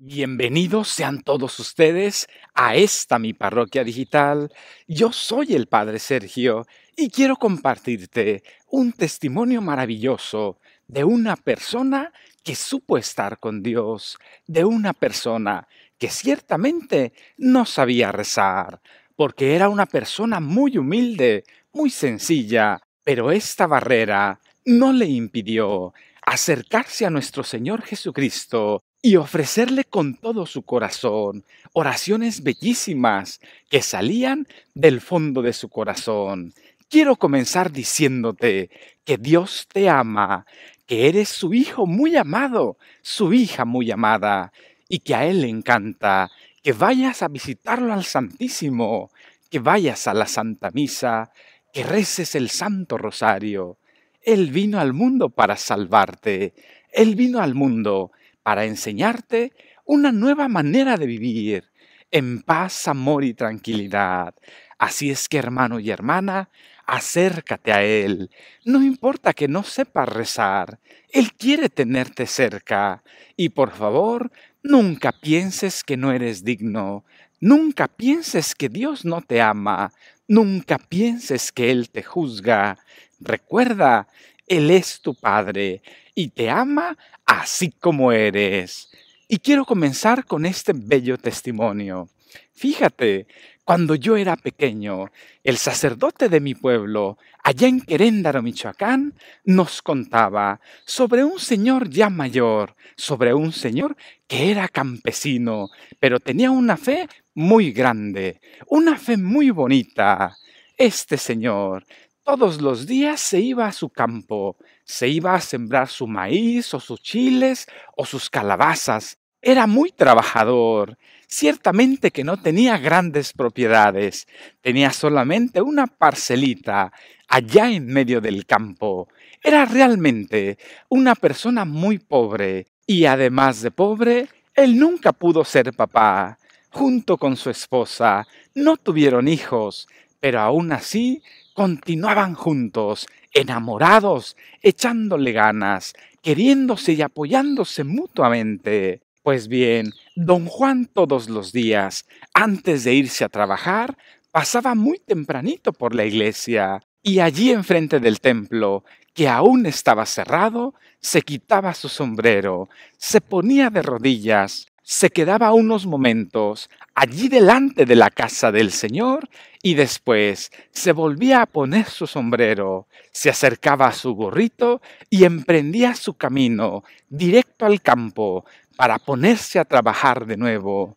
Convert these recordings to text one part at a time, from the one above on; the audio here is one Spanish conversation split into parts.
Bienvenidos sean todos ustedes a esta mi parroquia digital. Yo soy el Padre Sergio y quiero compartirte un testimonio maravilloso de una persona que supo estar con Dios, de una persona que ciertamente no sabía rezar, porque era una persona muy humilde, muy sencilla, pero esta barrera no le impidió acercarse a nuestro Señor Jesucristo y ofrecerle con todo su corazón oraciones bellísimas que salían del fondo de su corazón. Quiero comenzar diciéndote que Dios te ama, que eres su hijo muy amado, su hija muy amada, y que a Él le encanta que vayas a visitarlo al Santísimo, que vayas a la Santa Misa, que reces el Santo Rosario. Él vino al mundo para salvarte. Él vino al mundo para enseñarte una nueva manera de vivir en paz, amor y tranquilidad. Así es que hermano y hermana, acércate a Él. No importa que no sepas rezar, Él quiere tenerte cerca. Y por favor, nunca pienses que no eres digno, nunca pienses que Dios no te ama, nunca pienses que Él te juzga. Recuerda, él es tu Padre y te ama así como eres. Y quiero comenzar con este bello testimonio. Fíjate, cuando yo era pequeño, el sacerdote de mi pueblo, allá en Queréndaro, Michoacán, nos contaba sobre un señor ya mayor, sobre un señor que era campesino, pero tenía una fe muy grande, una fe muy bonita. Este señor todos los días se iba a su campo, se iba a sembrar su maíz o sus chiles o sus calabazas. Era muy trabajador. Ciertamente que no tenía grandes propiedades, tenía solamente una parcelita allá en medio del campo. Era realmente una persona muy pobre y además de pobre, él nunca pudo ser papá. Junto con su esposa, no tuvieron hijos, pero aún así continuaban juntos, enamorados, echándole ganas, queriéndose y apoyándose mutuamente. Pues bien, don Juan todos los días, antes de irse a trabajar, pasaba muy tempranito por la iglesia, y allí enfrente del templo, que aún estaba cerrado, se quitaba su sombrero, se ponía de rodillas se quedaba unos momentos allí delante de la casa del Señor y después se volvía a poner su sombrero, se acercaba a su gorrito y emprendía su camino directo al campo para ponerse a trabajar de nuevo.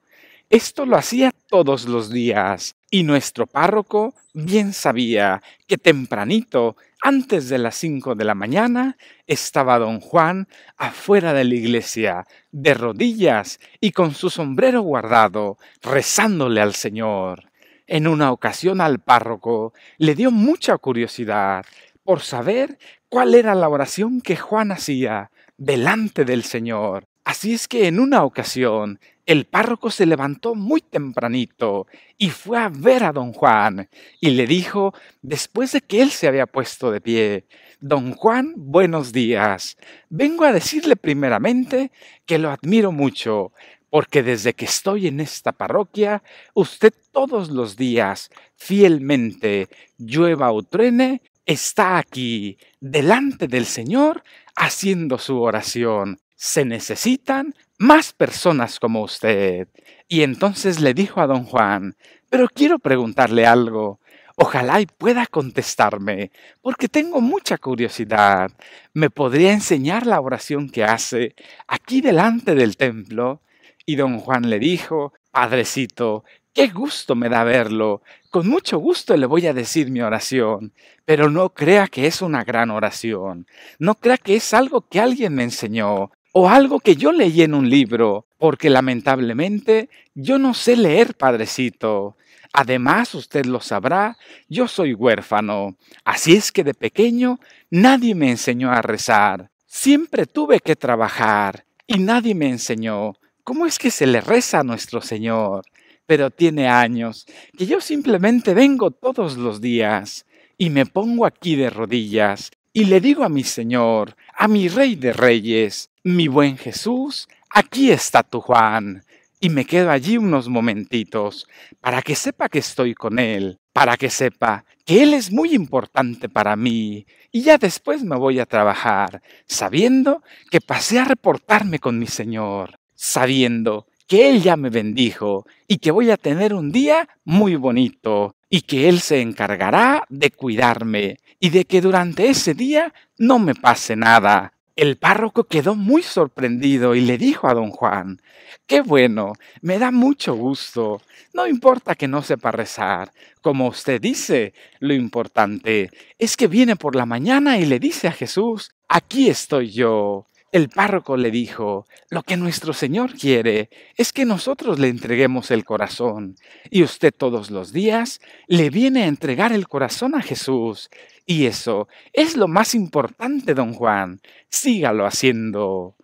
Esto lo hacía todos los días y nuestro párroco bien sabía que tempranito, antes de las cinco de la mañana, estaba don Juan afuera de la iglesia, de rodillas y con su sombrero guardado, rezándole al Señor. En una ocasión al párroco le dio mucha curiosidad por saber cuál era la oración que Juan hacía delante del Señor. Así es que en una ocasión el párroco se levantó muy tempranito y fue a ver a don Juan y le dijo, después de que él se había puesto de pie, Don Juan, buenos días. Vengo a decirle primeramente que lo admiro mucho, porque desde que estoy en esta parroquia, usted todos los días, fielmente, llueva o truene, está aquí, delante del Señor, haciendo su oración. Se necesitan más personas como usted. Y entonces le dijo a don Juan, pero quiero preguntarle algo. Ojalá y pueda contestarme, porque tengo mucha curiosidad. ¿Me podría enseñar la oración que hace aquí delante del templo? Y don Juan le dijo, Padrecito, qué gusto me da verlo. Con mucho gusto le voy a decir mi oración, pero no crea que es una gran oración. No crea que es algo que alguien me enseñó o algo que yo leí en un libro, porque lamentablemente yo no sé leer, padrecito. Además, usted lo sabrá, yo soy huérfano, así es que de pequeño nadie me enseñó a rezar. Siempre tuve que trabajar y nadie me enseñó cómo es que se le reza a nuestro Señor. Pero tiene años que yo simplemente vengo todos los días y me pongo aquí de rodillas y le digo a mi Señor, a mi Rey de Reyes, mi buen Jesús, aquí está tu Juan. Y me quedo allí unos momentitos para que sepa que estoy con él, para que sepa que él es muy importante para mí. Y ya después me voy a trabajar, sabiendo que pasé a reportarme con mi Señor, sabiendo que Él ya me bendijo y que voy a tener un día muy bonito y que Él se encargará de cuidarme y de que durante ese día no me pase nada. El párroco quedó muy sorprendido y le dijo a don Juan, Qué bueno, me da mucho gusto. No importa que no sepa rezar. Como usted dice, lo importante es que viene por la mañana y le dice a Jesús, Aquí estoy yo. El párroco le dijo, lo que nuestro Señor quiere es que nosotros le entreguemos el corazón, y usted todos los días le viene a entregar el corazón a Jesús, y eso es lo más importante, don Juan, sígalo haciendo.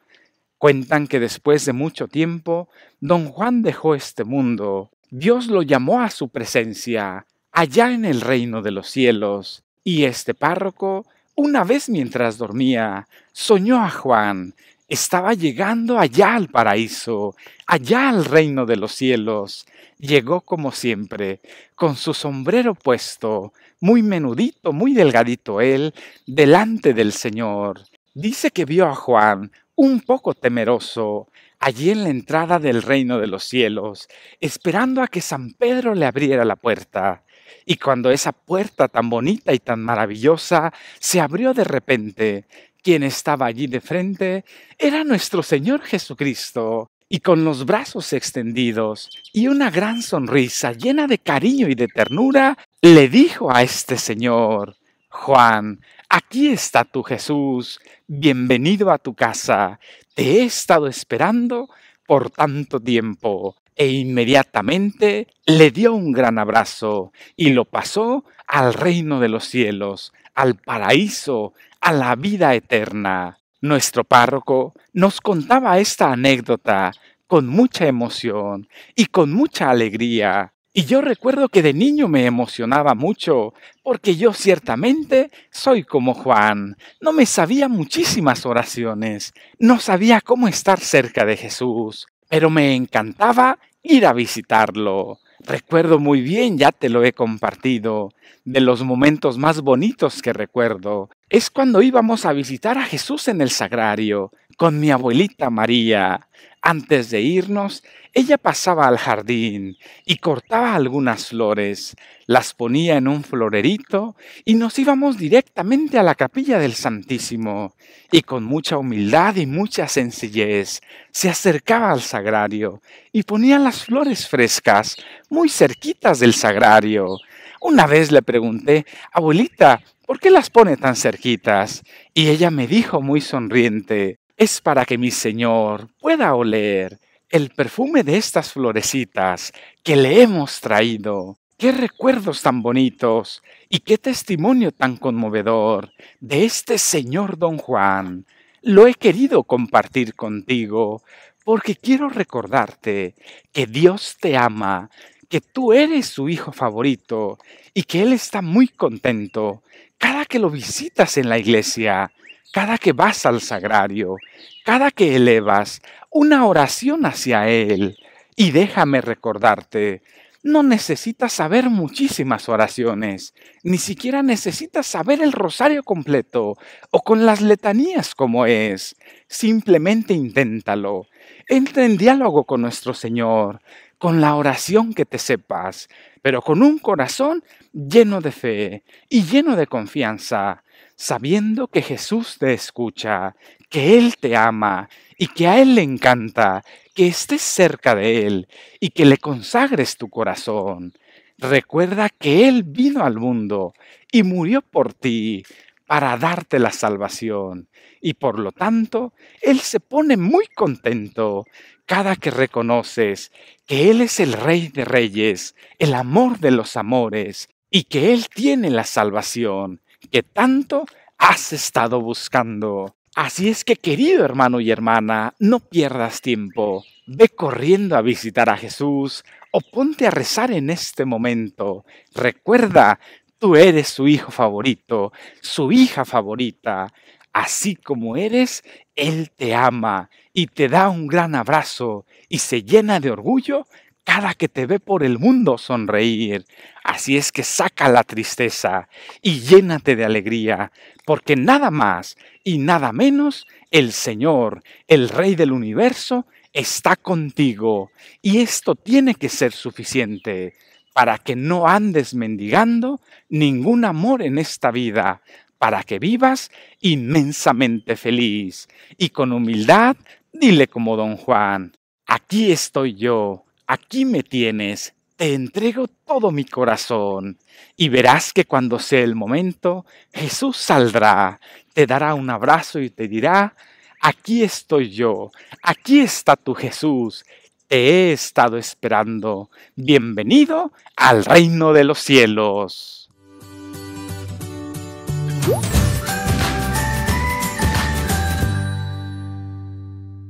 Cuentan que después de mucho tiempo, don Juan dejó este mundo, Dios lo llamó a su presencia, allá en el reino de los cielos, y este párroco una vez mientras dormía, soñó a Juan. Estaba llegando allá al paraíso, allá al reino de los cielos. Llegó como siempre, con su sombrero puesto, muy menudito, muy delgadito él, delante del Señor. Dice que vio a Juan, un poco temeroso, allí en la entrada del reino de los cielos, esperando a que San Pedro le abriera la puerta. Y cuando esa puerta tan bonita y tan maravillosa se abrió de repente, quien estaba allí de frente era nuestro Señor Jesucristo, y con los brazos extendidos y una gran sonrisa llena de cariño y de ternura, le dijo a este Señor, Juan, aquí está tu Jesús, bienvenido a tu casa, te he estado esperando por tanto tiempo e inmediatamente le dio un gran abrazo y lo pasó al reino de los cielos, al paraíso, a la vida eterna. Nuestro párroco nos contaba esta anécdota con mucha emoción y con mucha alegría. Y yo recuerdo que de niño me emocionaba mucho, porque yo ciertamente soy como Juan. No me sabía muchísimas oraciones, no sabía cómo estar cerca de Jesús, pero me encantaba ir a visitarlo. Recuerdo muy bien, ya te lo he compartido, de los momentos más bonitos que recuerdo es cuando íbamos a visitar a Jesús en el sagrario con mi abuelita María. Antes de irnos, ella pasaba al jardín y cortaba algunas flores, las ponía en un florerito y nos íbamos directamente a la capilla del Santísimo y con mucha humildad y mucha sencillez se acercaba al sagrario y ponía las flores frescas muy cerquitas del sagrario. Una vez le pregunté, abuelita, ¿por qué las pone tan cerquitas? Y ella me dijo muy sonriente, es para que mi señor pueda oler el perfume de estas florecitas que le hemos traído. Qué recuerdos tan bonitos y qué testimonio tan conmovedor de este señor don Juan. Lo he querido compartir contigo porque quiero recordarte que Dios te ama, que tú eres su hijo favorito y que Él está muy contento que lo visitas en la iglesia, cada que vas al sagrario, cada que elevas una oración hacia Él. Y déjame recordarte, no necesitas saber muchísimas oraciones, ni siquiera necesitas saber el rosario completo o con las letanías como es. Simplemente inténtalo. Entra en diálogo con nuestro Señor con la oración que te sepas, pero con un corazón lleno de fe y lleno de confianza, sabiendo que Jesús te escucha, que Él te ama y que a Él le encanta que estés cerca de Él y que le consagres tu corazón. Recuerda que Él vino al mundo y murió por ti para darte la salvación. Y por lo tanto, Él se pone muy contento cada que reconoces que Él es el Rey de Reyes, el amor de los amores, y que Él tiene la salvación que tanto has estado buscando. Así es que querido hermano y hermana, no pierdas tiempo. Ve corriendo a visitar a Jesús o ponte a rezar en este momento. Recuerda, Tú eres su hijo favorito, su hija favorita. Así como eres, Él te ama y te da un gran abrazo y se llena de orgullo cada que te ve por el mundo sonreír. Así es que saca la tristeza y llénate de alegría, porque nada más y nada menos el Señor, el Rey del universo, está contigo. Y esto tiene que ser suficiente para que no andes mendigando ningún amor en esta vida, para que vivas inmensamente feliz. Y con humildad, dile como don Juan, aquí estoy yo, aquí me tienes, te entrego todo mi corazón, y verás que cuando sea el momento, Jesús saldrá, te dará un abrazo y te dirá, aquí estoy yo, aquí está tu Jesús, he estado esperando. Bienvenido al reino de los cielos.